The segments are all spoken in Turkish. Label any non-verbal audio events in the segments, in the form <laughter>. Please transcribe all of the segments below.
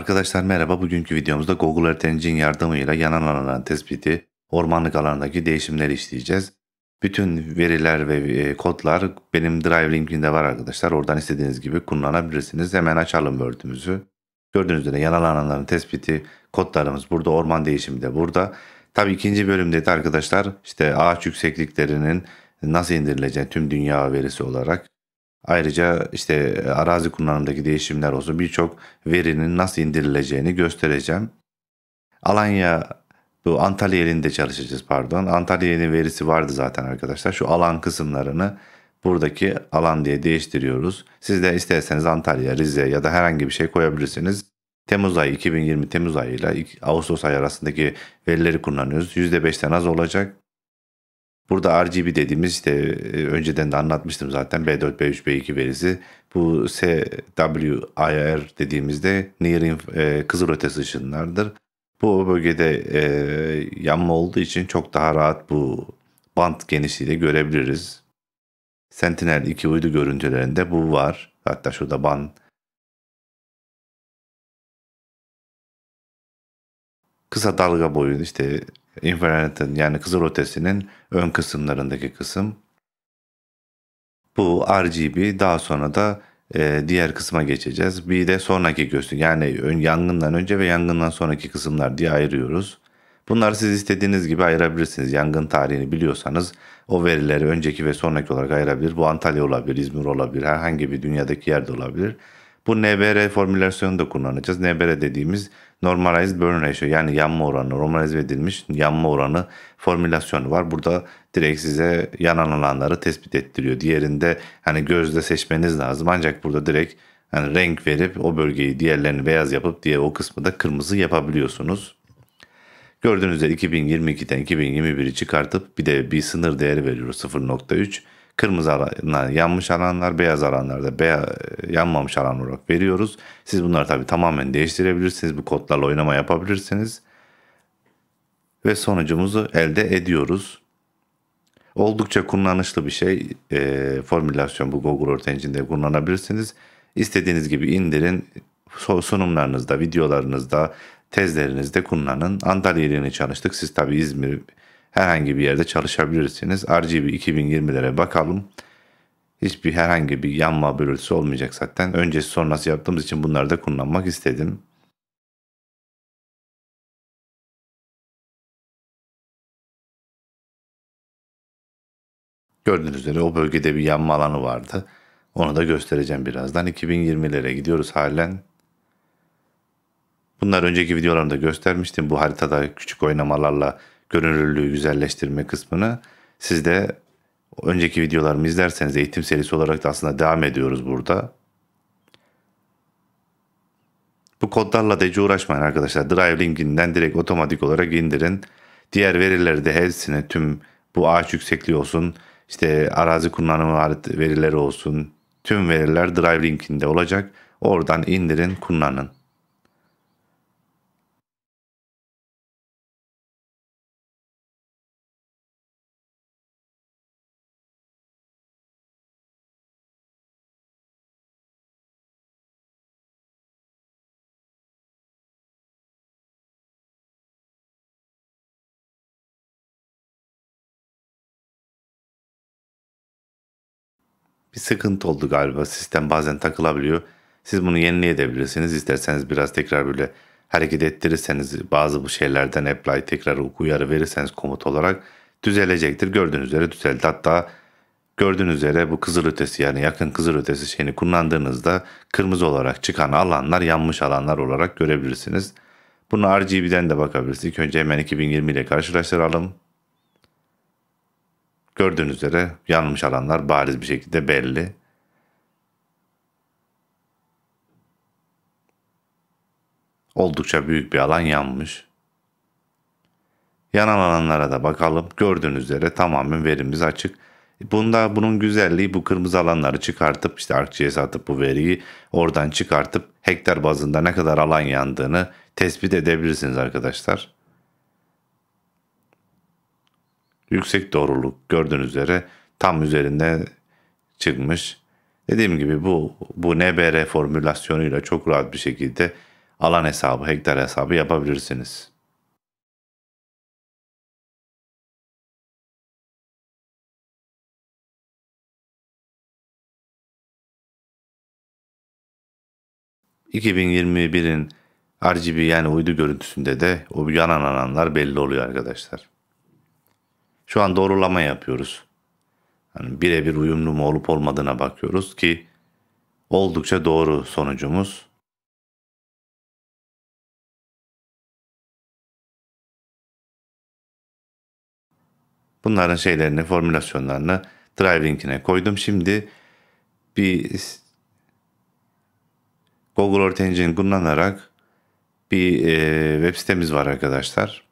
Arkadaşlar merhaba. Bugünkü videomuzda Google Earth Engine yardımıyla yanan alanların tespiti, ormanlık alanındaki değişimleri işleyeceğiz. Bütün veriler ve e, kodlar benim Drive linkinde var arkadaşlar. Oradan istediğiniz gibi kullanabilirsiniz. Hemen açalım Word'ümüzü. Gördüğünüz üzere yanan alanların tespiti, kodlarımız burada, orman değişimi de burada. Tabii ikinci bölümde de arkadaşlar işte ağaç yüksekliklerinin nasıl indirileceği tüm dünya verisi olarak Ayrıca işte arazi kullanımdaki değişimler olsun birçok verinin nasıl indirileceğini göstereceğim. Alanya bu Antalya elinde çalışacağız pardon. Antalya'nın verisi vardı zaten arkadaşlar. Şu alan kısımlarını buradaki alan diye değiştiriyoruz. Siz de isterseniz Antalya, Rize ya da herhangi bir şey koyabilirsiniz. Temmuz ayı 2020 Temmuz ayıyla Ağustos ayı arasındaki verileri kullanıyoruz. %5'ten az olacak. Burada RGB dediğimiz işte e, önceden de anlatmıştım zaten B4, B3, B2 verisi. Bu SWIR dediğimizde near e, kızılötesi ışınlardır. Bu bölgede e, yanma olduğu için çok daha rahat bu band genişliğiyle görebiliriz. Sentinel 2 uydu görüntülerinde bu var. Hatta şurada band kısa dalga boyu işte infrared'in yani kızılötesinin ön kısımlarındaki kısım. Bu RGB daha sonra da e, diğer kısma geçeceğiz. Bir de sonraki göster yani ön, yangından önce ve yangından sonraki kısımlar diye ayırıyoruz. Bunları siz istediğiniz gibi ayırabilirsiniz. Yangın tarihini biliyorsanız o verileri önceki ve sonraki olarak ayırabilir. Bu Antalya olabilir, İzmir olabilir, herhangi bir dünyadaki yerde olabilir. Bu NBR formülasyonu da kullanacağız. NBR dediğimiz normalized burn ratio yani yanma oranı normalize edilmiş yanma oranı formülasyonu var. Burada direkt size yanan alanları tespit ettiriyor. Diğerinde hani gözle seçmeniz lazım ancak burada direkt hani renk verip o bölgeyi diğerlerini beyaz yapıp diye o kısmı da kırmızı yapabiliyorsunuz. Gördüğünüz üzere 2022'den 2021'i çıkartıp bir de bir sınır değeri veriyoruz 0.3. Kırmızı alanlar yanmış alanlar, beyaz alanlarda beya, yanmamış alan olarak veriyoruz. Siz bunları tabii tamamen değiştirebilirsiniz. Bu kodlarla oynama yapabilirsiniz. Ve sonucumuzu elde ediyoruz. Oldukça kullanışlı bir şey. E, formülasyon bu Google Earth Engine'de kullanabilirsiniz. İstediğiniz gibi indirin. Sunumlarınızda, videolarınızda, tezlerinizde kullanın. Antalya ile çalıştık. Siz tabii İzmir, herhangi bir yerde çalışabilirsiniz. RGB 2020'lere bakalım. Hiçbir herhangi bir yanma bölüsü olmayacak zaten. Öncesi sonrası yaptığımız için bunları da kullanmak istedim. Gördüğünüz üzere o bölgede bir yanma alanı vardı. Onu da göstereceğim birazdan. 2020'lere gidiyoruz halen. Bunlar önceki videolarımda göstermiştim. Bu haritada küçük oynamalarla görünürlüğü güzelleştirme kısmını siz de önceki videolarımı izlerseniz eğitim serisi olarak da aslında devam ediyoruz burada. Bu kodlarla da hiç uğraşmayın arkadaşlar. Drive linkinden direkt otomatik olarak indirin. Diğer verileri de hepsini tüm bu ağaç yüksekliği olsun, işte arazi kullanımı verileri olsun, tüm veriler Drive linkinde olacak. Oradan indirin, kullanın. bir sıkıntı oldu galiba. Sistem bazen takılabiliyor. Siz bunu yenileyebilirsiniz. isterseniz biraz tekrar böyle hareket ettirirseniz bazı bu şeylerden apply tekrar uyarı verirseniz komut olarak düzelecektir. Gördüğünüz üzere düzeldi. Hatta gördüğünüz üzere bu kızıl ötesi yani yakın kızıl ötesi şeyini kullandığınızda kırmızı olarak çıkan alanlar yanmış alanlar olarak görebilirsiniz. Bunu RGB'den de bakabilirsiniz. İlk önce hemen 2020 ile karşılaştıralım. Gördüğünüz üzere yanmış alanlar bariz bir şekilde belli. Oldukça büyük bir alan yanmış. Yanan alanlara da bakalım. Gördüğünüz üzere tamamen verimiz açık. Bunda bunun güzelliği bu kırmızı alanları çıkartıp işte ArcGIS atıp bu veriyi oradan çıkartıp hektar bazında ne kadar alan yandığını tespit edebilirsiniz arkadaşlar. yüksek doğruluk gördüğünüz üzere tam üzerinde çıkmış. Dediğim gibi bu bu NBR formülasyonuyla çok rahat bir şekilde alan hesabı, hektar hesabı yapabilirsiniz. ...2021'in RGB yani uydu görüntüsünde de o yanan alanlar belli oluyor arkadaşlar. Şu an doğrulama yapıyoruz. Yani birebir uyumlu mu olup olmadığına bakıyoruz ki oldukça doğru sonucumuz. Bunların şeylerini, formülasyonlarını drivingine koydum. Şimdi bir Google Earth Engine kullanarak bir e, web sitemiz var arkadaşlar.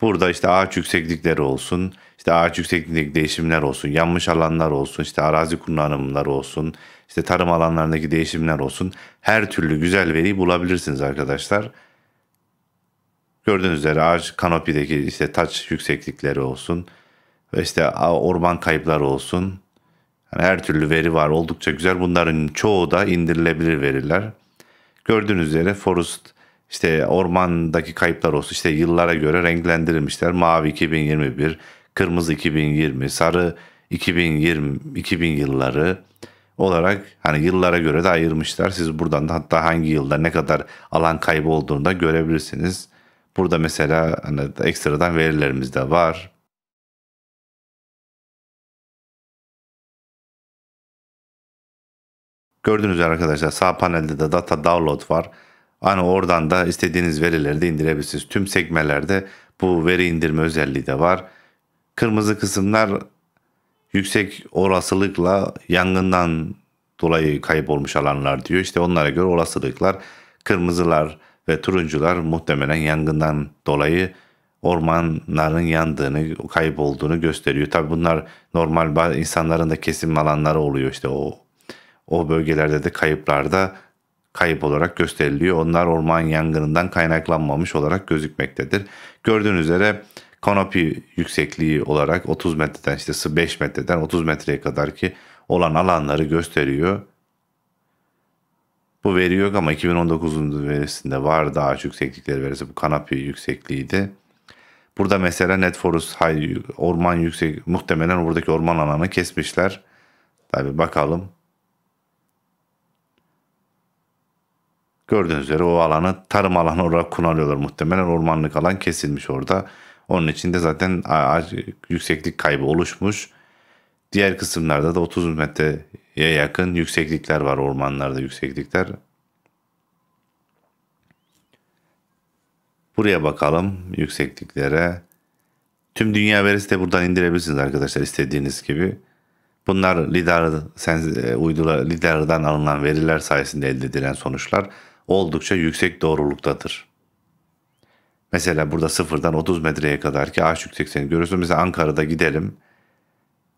Burada işte ağaç yükseklikleri olsun, işte ağaç yükseklikteki değişimler olsun, yanmış alanlar olsun, işte arazi kullanımları olsun, işte tarım alanlarındaki değişimler olsun. Her türlü güzel veriyi bulabilirsiniz arkadaşlar. Gördüğünüz üzere ağaç kanopideki işte taç yükseklikleri olsun ve işte orman kayıpları olsun. Yani her türlü veri var oldukça güzel. Bunların çoğu da indirilebilir veriler. Gördüğünüz üzere Forest işte ormandaki kayıplar olsun işte yıllara göre renklendirilmişler. Mavi 2021, kırmızı 2020, sarı 2020, 2000 yılları olarak hani yıllara göre de ayırmışlar. Siz buradan da hatta hangi yılda ne kadar alan kaybı olduğunu da görebilirsiniz. Burada mesela hani ekstradan verilerimiz de var. Gördüğünüz üzere arkadaşlar sağ panelde de data download var. Hani oradan da istediğiniz verileri de indirebilirsiniz. Tüm sekmelerde bu veri indirme özelliği de var. Kırmızı kısımlar yüksek olasılıkla yangından dolayı kaybolmuş alanlar diyor. İşte onlara göre olasılıklar kırmızılar ve turuncular muhtemelen yangından dolayı ormanların yandığını, kaybolduğunu gösteriyor. Tabi bunlar normal insanların da kesim alanları oluyor işte o o bölgelerde de kayıplarda kayıp olarak gösteriliyor. Onlar orman yangınından kaynaklanmamış olarak gözükmektedir. Gördüğünüz üzere kanopi yüksekliği olarak 30 metreden işte 5 metreden 30 metreye kadar ki olan alanları gösteriyor. Bu veri yok ama 2019'un verisinde var daha yükseklikleri verisi bu kanopi yüksekliğiydi. Burada mesela net forest orman yüksek muhtemelen buradaki orman alanı kesmişler. Tabi bakalım Gördüğünüz üzere o alanı tarım alanı olarak kullanıyorlar muhtemelen. Ormanlık alan kesilmiş orada. Onun içinde zaten yükseklik kaybı oluşmuş. Diğer kısımlarda da 30 metreye yakın yükseklikler var ormanlarda yükseklikler. Buraya bakalım yüksekliklere. Tüm dünya verisi de buradan indirebilirsiniz arkadaşlar istediğiniz gibi. Bunlar lidar, e, uydular, lidardan alınan veriler sayesinde elde edilen sonuçlar oldukça yüksek doğruluktadır. Mesela burada sıfırdan 30 metreye kadar ki ağaç yüksekliğini görüyorsunuz. Mesela Ankara'da gidelim.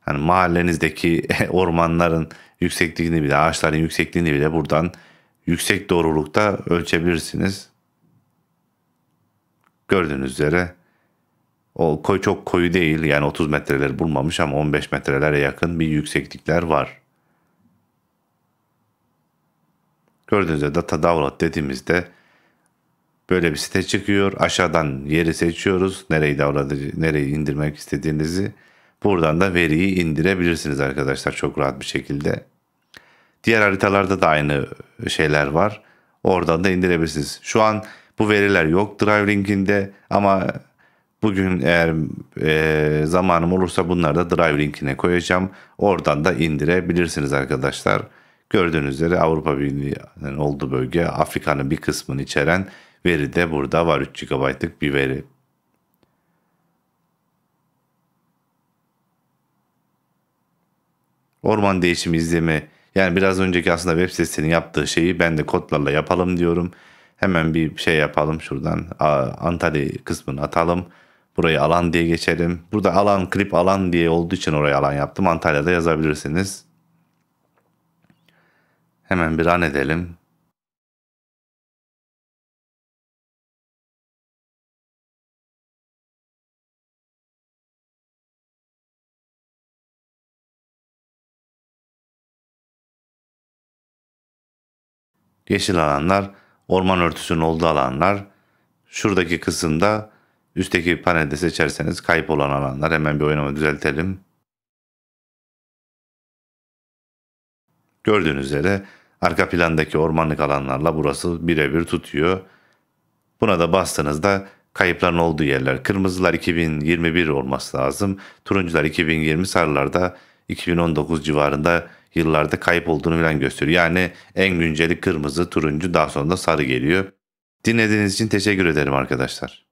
Hani mahallenizdeki <laughs> ormanların yüksekliğini bile, ağaçların yüksekliğini bile buradan yüksek doğrulukta ölçebilirsiniz. Gördüğünüz üzere o koy çok koyu değil yani 30 metreler bulmamış ama 15 metrelere yakın bir yükseklikler var. Gördüğünüz üzere data download dediğimizde böyle bir site çıkıyor. Aşağıdan yeri seçiyoruz. Nereyi download, nereyi indirmek istediğinizi. Buradan da veriyi indirebilirsiniz arkadaşlar çok rahat bir şekilde. Diğer haritalarda da aynı şeyler var. Oradan da indirebilirsiniz. Şu an bu veriler yok Drive Link'inde ama bugün eğer e, zamanım olursa bunları da Drive Link'ine koyacağım. Oradan da indirebilirsiniz arkadaşlar. Gördüğünüz üzere Avrupa Birliği'nin olduğu bölge Afrika'nın bir kısmını içeren veri de burada var. 3 GB'lık bir veri. Orman değişimi izleme yani biraz önceki aslında web sitesinin yaptığı şeyi ben de kodlarla yapalım diyorum. Hemen bir şey yapalım şuradan Antalya kısmını atalım. Burayı alan diye geçelim. Burada alan klip alan diye olduğu için oraya alan yaptım. Antalya'da yazabilirsiniz. Hemen bir an edelim. Yeşil alanlar, orman örtüsünün olduğu alanlar. Şuradaki kısımda üstteki panelde seçerseniz kayıp olan alanlar. Hemen bir oynama düzeltelim. Gördüğünüz üzere arka plandaki ormanlık alanlarla burası birebir tutuyor. Buna da bastığınızda kayıpların olduğu yerler. Kırmızılar 2021 olması lazım. Turuncular 2020, sarılar da 2019 civarında yıllarda kayıp olduğunu falan gösteriyor. Yani en günceli kırmızı, turuncu daha sonra da sarı geliyor. Dinlediğiniz için teşekkür ederim arkadaşlar.